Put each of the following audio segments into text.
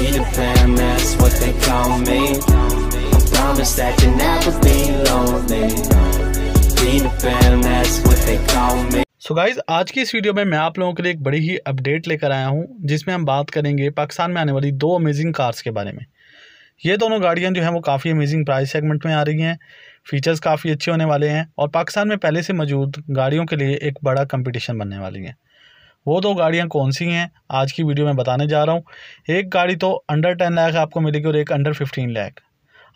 be the fam, that's what they call me I promise that you'll never be lonely Be the fam, that's what they call me तो guys आज की इस video में मैं आप लोगों के लिए एक बड़ी ही अपडेट लेकर आया हूं जिसमें हम बात करेंगे पाकिस्तान में आने वाली दो अमेजिंग कार्स के बारे में ये दोनों गाड़ियाँ जो हैं वो काफ़ी अमेजिंग प्राइस सेगमेंट में आ रही हैं फीचर्स काफ़ी अच्छे होने वाले हैं और पाकिस्तान में पहले से मौजूद गाड़ियों के लिए एक बड़ा कम्पिटिशन बनने वाली है वो दो गाड़ियाँ कौन सी हैं आज की वीडियो में बताने जा रहा हूँ एक गाड़ी तो अंडर टेन लाख आपको मिलेगी और एक अंडर फिफ्टीन लाख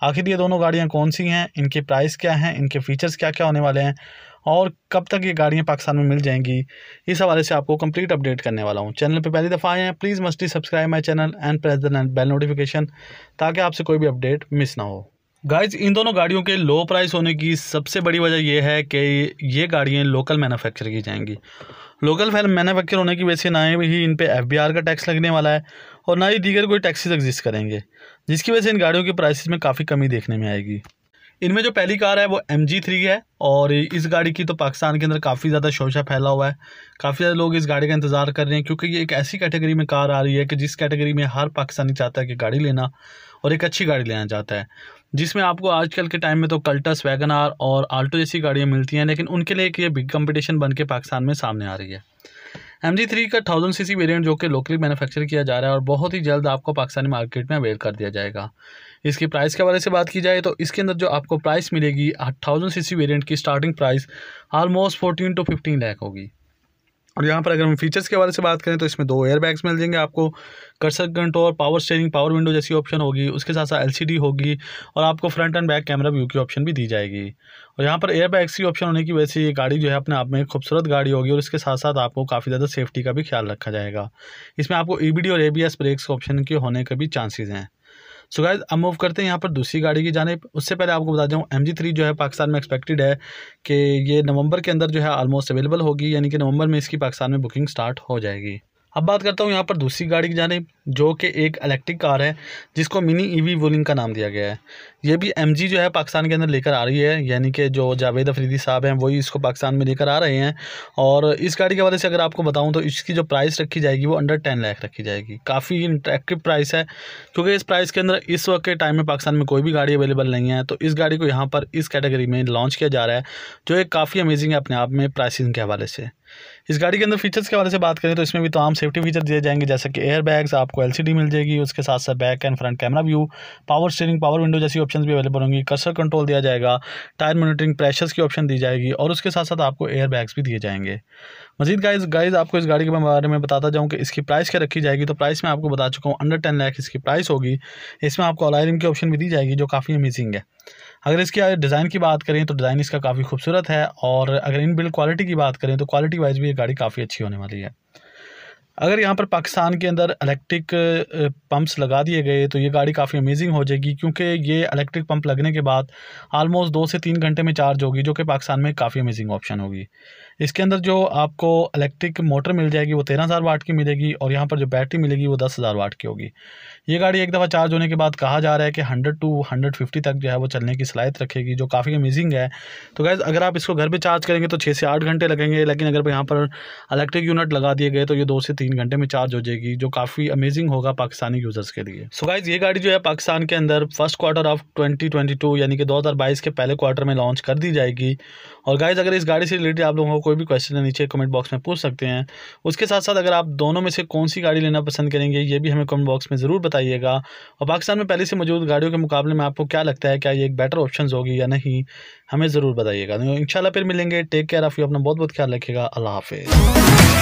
आखिर ये दोनों गाड़ियाँ कौन सी हैं इनके प्राइस क्या हैं इनके फीचर्स क्या क्या होने वाले हैं और कब तक ये गाड़ियाँ पाकिस्तान में मिल जाएंगी इस हवाले से आपको कंप्लीट अपडेट करने वाला हूँ चैनल पर पहली दफ़ा आए हैं please mostly subscribe my channel and press the bell notification ताकि आपसे कोई भी अपडेट मिस ना हो गाइज इन दोनों गाड़ियों के लो प्राइस होने की सबसे बड़ी वजह यह है कि ये गाड़ियाँ लोकल मैनुफैक्चर की जाएंगी लोकल फैल मैनुफैक्चर होने की वजह से ना ही इन पर एफ का टैक्स लगने वाला है और ना ही दीगर कोई टैक्सीज एग्जिस्ट करेंगे जिसकी वजह से इन गाड़ियों के प्राइसेस में काफ़ी कमी देखने में आएगी इनमें जो पहली कार है वो एम जी थ्री है और इस गाड़ी की तो पाकिस्तान के अंदर काफ़ी ज़्यादा शोशा फैला हुआ है काफ़ी ज़्यादा लोग इस गाड़ी का इंतज़ार कर रहे हैं क्योंकि ये एक ऐसी कैटेगरी में कार आ रही है कि जिस कैटेगरी में हर पाकिस्तानी चाहता है कि गाड़ी लेना और एक अच्छी गाड़ी लेना चाहता है जिसमें आपको आजकल के टाइम में तो कल्टस वैगन आर और आल्टो जैसी गाड़ियाँ मिलती हैं लेकिन उनके लिए एक ये बिग कंपटीशन बन के पाकिस्तान में सामने आ रही है एम जी थ्री का थाउजेंड सी सी वेरियंट जो कि लोकली मैनुफैक्चर किया जा रहा है और बहुत ही जल्द आपको पाकिस्तानी मार्केट में अवेल कर दिया जाएगा इसकी प्राइस के हवाले से बात की जाए तो इसके अंदर जो आपको प्राइस मिलेगी थाउजेंड सी सी वेरियंट की starting price almost fourteen to fifteen lakh होगी और यहाँ पर अगर हम फीचर्स के बारे से बात करें तो इसमें दो एयर बैग्स मिल जाएंगे आपको cruise control power steering power window जैसी ऑप्शन होगी उसके साथ साथ एलसीडी होगी और आपको front and back camera view की ऑप्शन भी दी जाएगी और यहाँ पर एयर बैग्स की ऑप्शन होने की वजह से ये गाड़ी जो है अपने आप में एक खूबसूरत गाड़ी होगी और इसके साथ साथ आपको काफ़ी ज़्यादा सेफ्टी का भी ख्याल रखा जाएगा इसमें आपको ई e और ए ब्रेक्स ऑप्शन के होने के भी चांसेज़ हैं सो गाइज अब मूव करते हैं यहाँ पर दूसरी गाड़ी की जाने उससे पहले आपको बता दूँ एम जी जो है पाकिस्तान में एक्सपेक्टेड है कि ये नवंबर के अंदर जो है आलमोस्ट अवेलेबल होगी यानी कि नवंबर में इसकी पाकिस्तान में बुकिंग स्टार्ट हो जाएगी अब बात करता हूँ यहाँ पर दूसरी गाड़ी की जानब जो कि एक इलेक्ट्रिक कार है जिसको मिनी ईवी वोलिंग का नाम दिया गया है ये भी एमजी जो है पाकिस्तान के अंदर लेकर आ रही है यानी कि जो जावेद अफरीदी साहब हैं वही इसको पाकिस्तान में लेकर आ रहे हैं और इस गाड़ी के हवाले से अगर आपको बताऊं तो इसकी जो प्राइस रखी जाएगी वो अंडर टेन लाख रखी जाएगी काफ़ी इंट्रैक्टिव प्राइस है क्योंकि इस प्राइस के अंदर इस वक्त के टाइम में पाकिस्तान में कोई भी गाड़ी अवेलेबल नहीं है तो इस गाड़ी को यहाँ पर इस कैटेगरी में लॉन्च किया जा रहा है जो एक काफ़ी अमेजिंग है अपने आप में प्राइसिंग के हवाले से इस गाड़ी के अंदर फीचर्स के हवाले से बात करें तो इसमें भी तमाम सेफ्टी फीचर दिए जाएंगे जैसे कि एयर बैग्स आप आपको एलसीडी मिल जाएगी उसके साथ साथ back and front camera view power steering power window जैसी ऑप्शन भी अवेलेबल होंगी कसर कंट्रोल दिया जाएगा टायर मोनिटरिंग प्रेशर्स की ऑप्शन दी जाएगी और उसके साथ साथ आपको एयर बैग्स भी दिए जाएंगे मजीद गाइज गाइज आपको इस गाड़ी के बारे में बताता जाऊँ कि इसकी प्राइस क्या रखी जाएगी तो प्राइस मैं आपको बता चुका हूँ अंडर टेन लाख इसकी प्राइस होगी इसमें आपको अलायरिंग की ऑप्शन भी दी जाएगी जो काफ़ी अमेजिंग है अगर इसकी डिज़ाइन की बात करें तो डिज़ाइन इसका काफ़ी खूबसूरत है और अगर इन बिल्ड क्वालिटी की बात करें तो क्वालिटी वाइज भी ये गाड़ी काफ़ी अच्छी होने वाली है अगर यहाँ पर पाकिस्तान के अंदर इलेक्ट्रिक पंप्स लगा दिए गए तो ये गाड़ी काफ़ी अमेजिंग हो जाएगी क्योंकि ये इलेक्ट्रिक पंप लगने के बाद आलमोस्ट दो से तीन घंटे में चार्ज होगी जो कि पाकिस्तान में काफ़ी अमेजिंग ऑप्शन होगी इसके अंदर जो आपको इलेक्ट्रिक मोटर मिल जाएगी वो तेरह हज़ार वाट की मिलेगी और यहाँ पर जो बैटरी मिलेगी वो दस हज़ार वाट की होगी ये गाड़ी एक दफ़ा चार्ज होने के बाद कहा जा रहा है कि हंड्रेड टू हंड्रेड फिफ्टी तक जो है वो चलने की सलाहित रखेगी जो काफ़ी अमेजिंग है तो गैज़ अगर आप इसको घर पर चार्ज करेंगे तो छः से आठ घंटे लगेंगे लेकिन अगर यहाँ पर इलेक्ट्रिक यूनिट लगा दिए गए तो ये दो से तीन घंटे में चार्ज हो जाएगी जो काफ़ी अमेजिंग होगा पाकिस्तानी यूज़र्स के लिए सो so गाइज ये गाड़ी जो है पाकिस्तान के अंदर फर्स्ट क्वार्टर ऑफ 2022 यानी कि 2022 के पहले क्वार्टर में लॉन्च कर दी जाएगी और गाइज अगर इस गाड़ी से रिलेटेड आप लोगों को कोई भी क्वेश्चन है नीचे कमेंट बॉक्स में पूछ सकते हैं उसके साथ साथ अगर आप दोनों में से कौन सी गाड़ी लेना पसंद करेंगे ये भी हमें कमेंट बॉक्स में ज़रूर बताइएगा और पाकिस्तान में पहले से मौजूद गाड़ियों के मुकाबले में आपको क्या लगता है क्या ये एक बेटर ऑप्शन होगी या नहीं हमें ज़रूर बताइएगा तो इन फिर मिलेंगे टेक केयर ऑफ़ यू अपना बहुत बहुत ख्याल रखिएगा अल्लाह हाफिज़